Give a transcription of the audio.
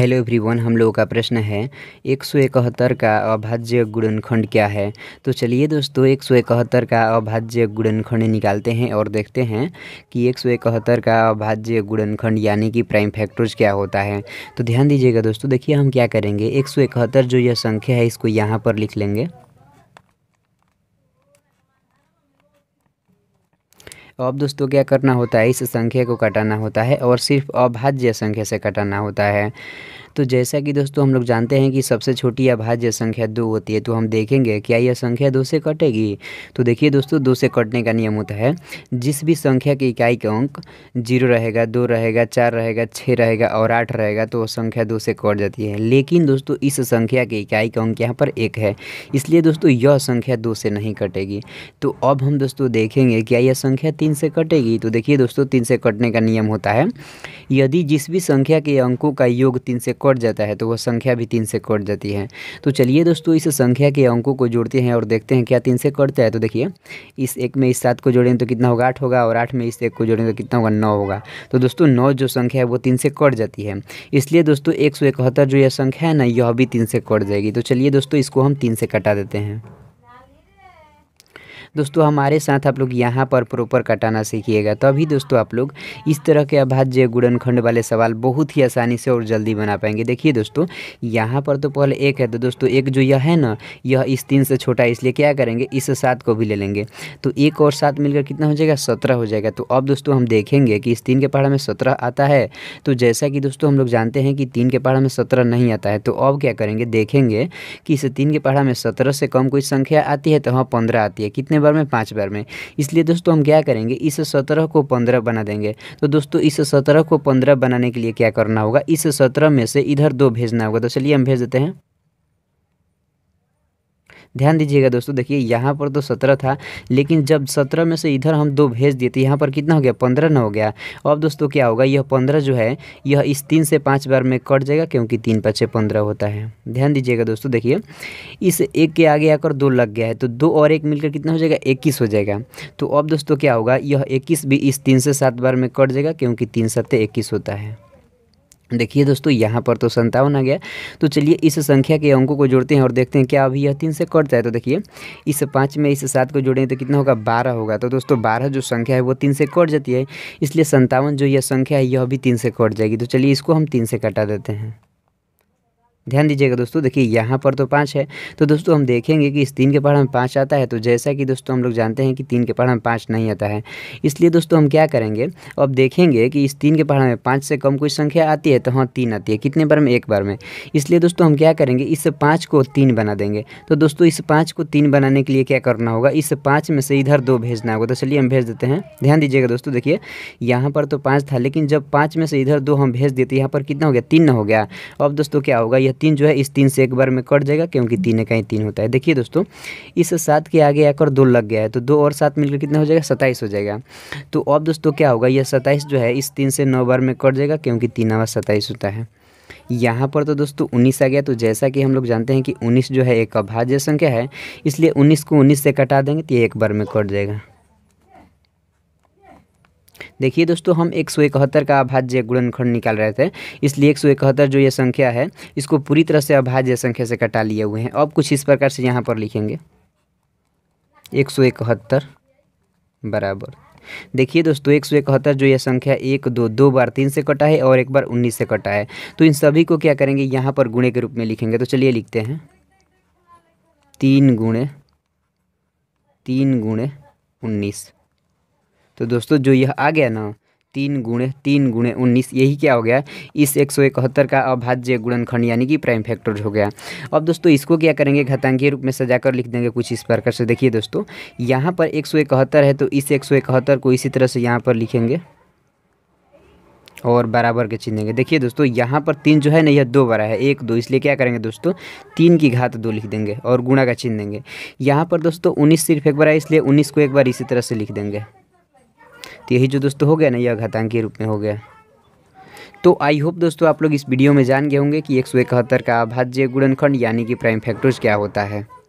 hello everyone हम लोगों का प्रश्न है एक सौ इकहत्तर का अभाज्य गुणनखंड क्या है तो चलिए दोस्तों एक सौ इकहत्तर का अभाज्य गुणनखंड निकालते हैं और देखते हैं कि एक सौ इकहत्तर का अभाज्य गुणनखंड यानी कि प्राइम फैक्टर्स क्या होता है तो ध्यान दीजिएगा दोस्तों देखिए हम क्या करेंगे एक सौ इकहत्तर जो यह संख्या है इसको यहाँ पर लिख लेंगे तो अब दोस्तों क्या करना होता है इस संख्या को कटाना होता है और सिर्फ अभाज्य संख्या से कटाना होता है तो जैसा कि दोस्तों हम लोग जानते हैं कि सबसे छोटी अभाज्य संख्या दो होती है तो हम देखेंगे क्या यह संख्या दो से कटेगी तो देखिए दोस्तों दो से कटने का नियम होता है जिस भी संख्या की इकाई का अंक जीरो रहेगा दो रहेगा चार रहेगा छः रहेगा और आठ रहेगा तो वह संख्या दो से कट जाती है लेकिन दोस्तों इस संख्या की इकाई का अंक यहाँ पर एक है इसलिए दोस्तों यह संख्या दो से नहीं कटेगी तो अब हम दोस्तों देखेंगे क्या यह संख्या तीन से कटेगी तो देखिए दोस्तों तीन से कटने का नियम होता है यदि जिस भी संख्या के अंकों का योग तीन से कट जाता है तो वह संख्या भी तीन से कट जाती है तो चलिए दोस्तों इस संख्या के अंकों को जोड़ते हैं और देखते हैं क्या तीन से कटता है तो देखिए इस एक में इस सात को जोड़ें तो कितना होगा आठ होगा और आठ में इस एक को जोड़ें तो कितना होगा नौ होगा तो दोस्तों नौ जो संख्या है वो तीन से कट जाती है इसलिए दोस्तों एक जो यह संख्या है ना यह भी तीन से कट जाएगी तो चलिए दोस्तों इसको हम तीन से कटा देते हैं दोस्तों हमारे साथ आप लोग यहाँ पर प्रॉपर कटाना सीखिएगा तभी तो दोस्तों आप लोग इस तरह के अभाज्य गुड़नखंड वाले सवाल बहुत ही आसानी से और जल्दी बना पाएंगे देखिए दोस्तों यहाँ पर तो पहले एक है तो दोस्तों एक जो यह है ना यह इस तीन से छोटा इसलिए क्या करेंगे इस सात को भी ले लेंगे तो एक और सात मिलकर कितना हो जाएगा सत्रह हो जाएगा तो अब दोस्तों हम देखेंगे कि इस तीन के पहाड़ में सत्रह आता है तो जैसा कि दोस्तों हम लोग जानते हैं कि तीन के पहाड़ में सत्रह नहीं आता है तो अब क्या करेंगे देखेंगे कि इस तीन के पहाड़ में सत्रह से कम कोई संख्या आती है तो हाँ पंद्रह आती है कितने बार में पाँच बार में इसलिए दोस्तों हम क्या करेंगे इस सत्रह को पंद्रह बना देंगे तो दोस्तों इस सत्रह को पंद्रह बनाने के लिए क्या करना होगा इस सत्रह में से इधर दो भेजना होगा तो चलिए हम भेज देते हैं ध्यान दीजिएगा दोस्तों देखिए यहाँ पर तो सत्रह था लेकिन जब सत्रह में से इधर हम दो भेज दिए तो यहाँ पर कितना हो गया पंद्रह न हो गया अब दोस्तों क्या होगा यह पंद्रह जो है यह इस तीन से पाँच बार में कट जाएगा क्योंकि तीन पाँच पंद्रह होता है ध्यान दीजिएगा दोस्तों देखिए इस एक के आगे आकर दो लग गया है तो दो और एक मिलकर कितना हो जाएगा इक्कीस हो जाएगा तो अब दोस्तों क्या होगा यह इक्कीस भी इस तीन से सात बार में कट जाएगा क्योंकि तीन सत्य इक्कीस होता है देखिए दोस्तों यहाँ पर तो संतावन आ गया तो चलिए इस संख्या के अंकों को जोड़ते हैं और देखते हैं क्या अभी यह तीन से कट जाए तो देखिए इस पाँच में इस सात को जोड़ेंगे तो कितना होगा बारह होगा तो दोस्तों बारह जो संख्या है वो तीन से कट जाती है इसलिए संतावन जो यह संख्या है यह भी तीन से कट जाएगी तो चलिए इसको हम तीन से कटा देते हैं ध्यान दीजिएगा दोस्तों देखिए यहाँ पर तो पाँच है तो दोस्तों हम देखेंगे कि इस तीन के पहाड़ में पाँच आता है तो जैसा कि दोस्तों हम लोग जानते हैं कि तीन के पहाड़ में पाँच नहीं आता है इसलिए दोस्तों हम क्या करेंगे अब देखेंगे कि इस तीन के पहाड़ में पाँच से कम कोई संख्या आती है तो हाँ तीन आती है कितने बार में एक बार में इसलिए दोस्तों हम क्या करेंगे इस पाँच को तीन बना देंगे तो दोस्तों इस पाँच को तीन बनाने के लिए क्या करना होगा इस पाँच में से इधर दो भेजना होगा तो चलिए हम भेज देते हैं ध्यान दीजिएगा दोस्तों देखिए यहाँ पर तो पाँच था लेकिन जब पाँच में से इधर दो हम भेज देते यहाँ पर कितना हो गया तीन हो गया अब दोस्तों क्या होगा यह तीन जो है इस तीन से एक बार में कट जाएगा क्योंकि तीन ही तीन होता है देखिए दोस्तों इस सात के आगे आकर दो लग गया है तो दो और सात मिलकर कितना हो जाएगा सत्ताईस हो जाएगा तो अब दोस्तों क्या होगा यह सत्ताईस जो है इस तीन से नौ बार में कट जाएगा क्योंकि तीन आवाज़ सत्ताईस होता है यहाँ पर तो दोस्तों 19 आ गया तो जैसा कि हम लोग जानते हैं कि 19 जो है एक अभाज्य संख्या है इसलिए 19 को 19 से कटा देंगे तो ये एक बार में कट जाएगा देखिए दोस्तों हम एक सौ इकहत्तर का अभाज्य गुणनखंड निकाल रहे थे इसलिए एक सौ इकहत्तर जो ये संख्या है इसको पूरी तरह से अभाज्य संख्या से कटा लिए हुए हैं अब कुछ इस प्रकार से यहाँ पर लिखेंगे एक सौ इकहत्तर बराबर देखिए दोस्तों एक सौ इकहत्तर जो ये संख्या एक दो दो बार तीन से कटा है और एक बार उन्नीस से कटा है तो इन सभी को क्या करेंगे यहाँ पर गुणे के रूप में लिखेंगे तो चलिए लिखते हैं तीन गुणे तीन गुणे उन्नीस तो दोस्तों जो यह आ गया ना तीन गुणे तीन गुणे उन्नीस यही क्या हो गया इस एक सौ इकहत्तर का अभाज्य गुणनखंड यानी कि प्राइम फैक्टर हो गया अब दोस्तों इसको क्या करेंगे घातांकीय रूप में सजाकर लिख देंगे कुछ इस प्रकार से देखिए दोस्तों यहाँ पर एक सौ इकहत्तर है तो इस एक सौ इकहत्तर को इसी तरह से यहाँ पर लिखेंगे और बराबर के चिन्हेंगे देखिए दोस्तों यहाँ पर तीन जो है ना यह दो बड़ा है एक दो इसलिए क्या करेंगे दोस्तों तीन की घात दो लिख देंगे और गुणा का चिन्ह देंगे यहाँ पर दोस्तों उन्नीस सिर्फ एक बार है इसलिए उन्नीस को एक बार इसी तरह से लिख देंगे तो यही जो दोस्तों हो गया ना यह घातांक के रूप में हो गया तो आई होप दोस्तों आप लोग इस वीडियो में जान गए होंगे कि एक सौ इकहत्तर का अभाज्य गुणनखंड यानी कि प्राइम फैक्टर्स क्या होता है